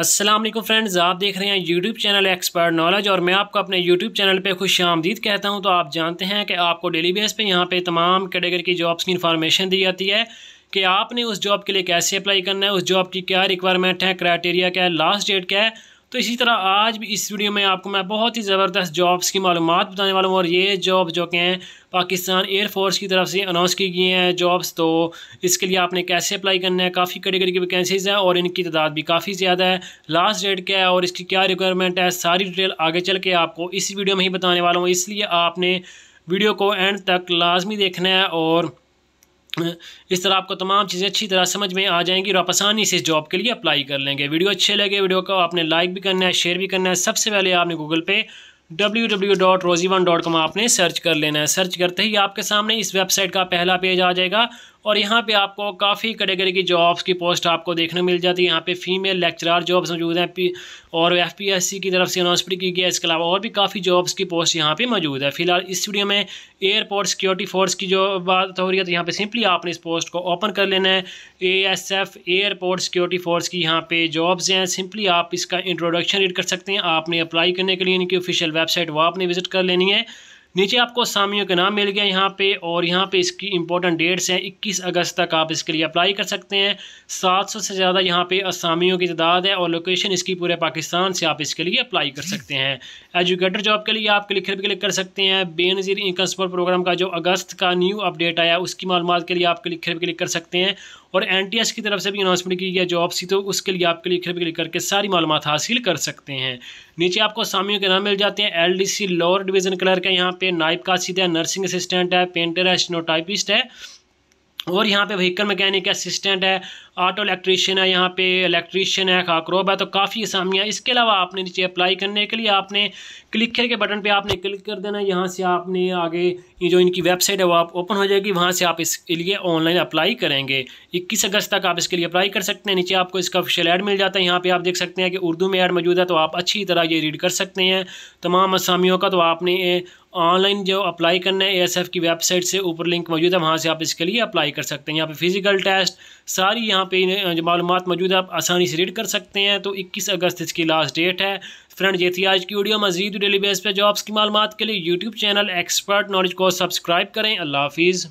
Aslam friends आप देख रहे हैं यूट्यूब चैनल एक्सपर्ट नॉलेज और मैं आपको अपने यूट्यूब चैनल पे खुश आमदीद कहता हूं तो आप जानते हैं कि आपको डेली बेस पे यहाँ पे तमाम कैटेगरी की जॉब्स की इन्फॉर्मेशन दी जाती है कि आपने उस जॉब के लिए कैसे अप्लाई करना है उस जॉब की क्या रिक्वायरमेंट है क्राइटेरिया क्या है लास्ट डेट क्या है तो इसी तरह आज भी इस वीडियो में आपको मैं बहुत ही ज़बरदस्त जॉब्स की मालूम बताने वाला हूँ और ये जॉब जो कि हैं पाकिस्तान एयरफोर्स की तरफ से अनाउंस की गई हैं जॉब्स तो इसके लिए आपने कैसे अप्लाई करना है काफ़ी कैटेगरी की वैकेंसीज़ हैं और इनकी तादाद भी काफ़ी ज़्यादा है लास्ट डेट क्या है और इसकी क्या रिक्वायरमेंट है सारी डिटेल आगे चल के आपको इस वीडियो में ही बताने वाला हूँ इसलिए आपने वीडियो को एंड तक लाजमी देखना है और इस तरह आपको तमाम चीज़ें अच्छी तरह समझ में आ जाएंगी और आप आसानी से इस जॉब के लिए अप्लाई कर लेंगे वीडियो अच्छे लगे वीडियो को आपने लाइक भी करना है शेयर भी करना है सबसे पहले आपने गूगल पे डब्ल्यू डब्ल्यू डॉट रोजीवन डॉट कॉम आपने सर्च कर लेना है सर्च करते ही आपके सामने इस वेबसाइट का पहला पेज आ जाएगा और यहाँ पे आपको काफ़ी कैटेगरी की जॉब्स की पोस्ट आपको देखने मिल जाती है यहाँ पे फीमेल लेक्चरार जॉब्स मौजूद हैं और एफ की तरफ से अनाउंसमेंट की गई है इसके अलावा और भी काफ़ी जॉब्स की पोस्ट यहाँ पे मौजूद है फिलहाल इस वीडियो में एयरपोर्ट सिक्योरिटी फोर्स की जो बात हो रही है तो यहाँ पर सिंपली आपने इस पोस्ट को ओपन कर लेना है ए एयरपोर्ट सिक्योरिटी फोर्स की यहाँ पर जॉब्स हैं सिंपली आप इसका इंट्रोडक्शन रीड कर सकते हैं आपने अप्लाई करने के लिए इनकी ऑफिशियल वेबसाइट वो आपने विजिट कर लेनी है नीचे आपको सामियों के नाम मिल गया यहाँ पे और यहाँ पे इसकी इंपॉर्टेंट डेट्स हैं 21 अगस्त तक आप इसके लिए अप्लाई कर सकते हैं 700 से ज़्यादा यहाँ पे असामियों की तादाद है और लोकेशन इसकी पूरे पाकिस्तान से आप इसके लिए अप्लाई कर सकते हैं एजुकेटर जॉब के लिए आप क्लिक क्लिक कर सकते हैं बेनज़ीर इंकसपर प्रोग्राम का जो अगस्त का न्यू अपडेट आया उसकी मालूम के लिए आप क्लिक क्लिक कर सकते हैं और एन की तरफ से भी अनाउंसमेंट की गई जॉब्स की तो उसके लिए आप क्लिक क्लिक करके सारी मालूम हासिल कर सकते हैं नीचे आपको सामियों के नाम मिल जाते हैं एल लोअर डिवीज़न क्लर्क है यहाँ पे नाइप का सीधे नर्सिंग असिस्टेंट है पेंटर है स्नोटाइपिस्ट है और यहाँ पे व्हीकल मैकेनिक असिस्टेंट है ऑटो इलेक्ट्रीशियन है यहाँ पे इलेक्ट्रीशियन है खाकरोब है तो काफ़ी आसामियाँ इसके अलावा आपने नीचे अप्लाई करने के लिए आपने क्लिक के बटन पे आपने क्लिक कर देना यहाँ से आपने आगे ये जो इनकी वेबसाइट है वो आप ओपन हो जाएगी वहाँ से आप इसके लिए ऑनलाइन अप्लाई करेंगे इक्कीस अगस्त तक आप इसके लिए अप्लाई कर सकते हैं नीचे आपको इसका ऑफिशियल ऐड मिल जाता है यहाँ पर आप देख सकते हैं कि उर्दू में ऐड मौजूद है तो आप अच्छी तरह ये रीड कर सकते हैं तमाम आसामियों का तो आपने ऑनलाइन जो अप्लाई करना है एएसएफ की वेबसाइट से ऊपर लिंक मौजूद है वहाँ से आप इसके लिए अप्लाई कर सकते हैं यहाँ पे फिज़िकल टेस्ट सारी यहाँ पे जो मालूम मौजूद है आप आसानी से रीड कर सकते हैं तो इक्कीस अगस्त इसकी लास्ट डेट है फ्रेंड ये थी आज की वीडियो मजीद डेली बेस पर जॉब्स की मालूम के लिए यूट्यूब चैनल एक्सपर्ट नॉलेज को सब्सक्राइब करें अल्लाह हाफिज़